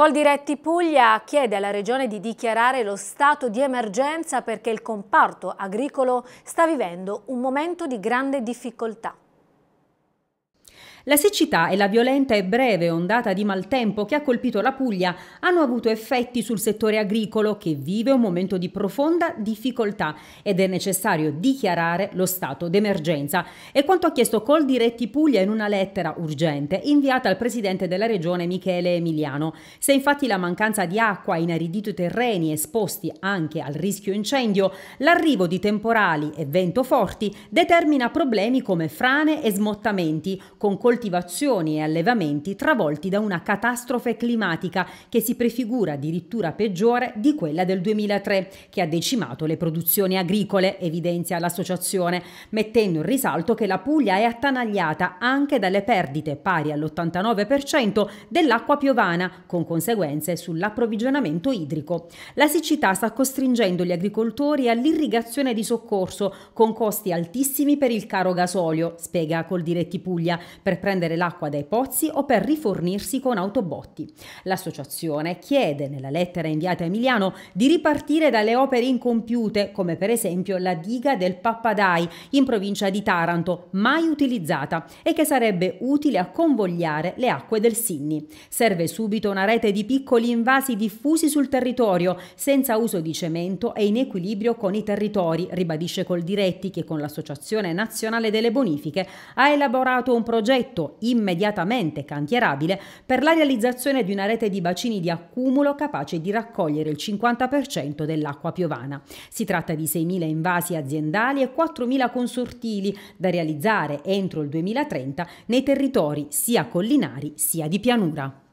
Coldiretti Puglia chiede alla Regione di dichiarare lo stato di emergenza perché il comparto agricolo sta vivendo un momento di grande difficoltà. La siccità e la violenta e breve ondata di maltempo che ha colpito la Puglia hanno avuto effetti sul settore agricolo che vive un momento di profonda difficoltà ed è necessario dichiarare lo stato d'emergenza. È quanto ha chiesto Coldiretti Puglia in una lettera urgente inviata al presidente della regione Michele Emiliano. Se infatti la mancanza di acqua ha inaridito i terreni esposti anche al rischio incendio, l'arrivo di temporali e vento forti determina problemi come frane e smottamenti con coltivazioni e allevamenti travolti da una catastrofe climatica che si prefigura addirittura peggiore di quella del 2003, che ha decimato le produzioni agricole, evidenzia l'associazione, mettendo in risalto che la Puglia è attanagliata anche dalle perdite pari all'89% dell'acqua piovana, con conseguenze sull'approvvigionamento idrico. La siccità sta costringendo gli agricoltori all'irrigazione di soccorso, con costi altissimi per il caro gasolio, spiega Coldiretti Puglia, per prendere l'acqua dai pozzi o per rifornirsi con autobotti. L'associazione chiede, nella lettera inviata a Emiliano, di ripartire dalle opere incompiute, come per esempio la diga del Pappadai in provincia di Taranto, mai utilizzata e che sarebbe utile a convogliare le acque del Sinni. Serve subito una rete di piccoli invasi diffusi sul territorio, senza uso di cemento e in equilibrio con i territori, ribadisce Coldiretti che con l'Associazione Nazionale delle Bonifiche ha elaborato un progetto progetto immediatamente cantierabile per la realizzazione di una rete di bacini di accumulo capace di raccogliere il 50% dell'acqua piovana. Si tratta di 6.000 invasi aziendali e 4.000 consortili da realizzare entro il 2030 nei territori sia collinari sia di pianura.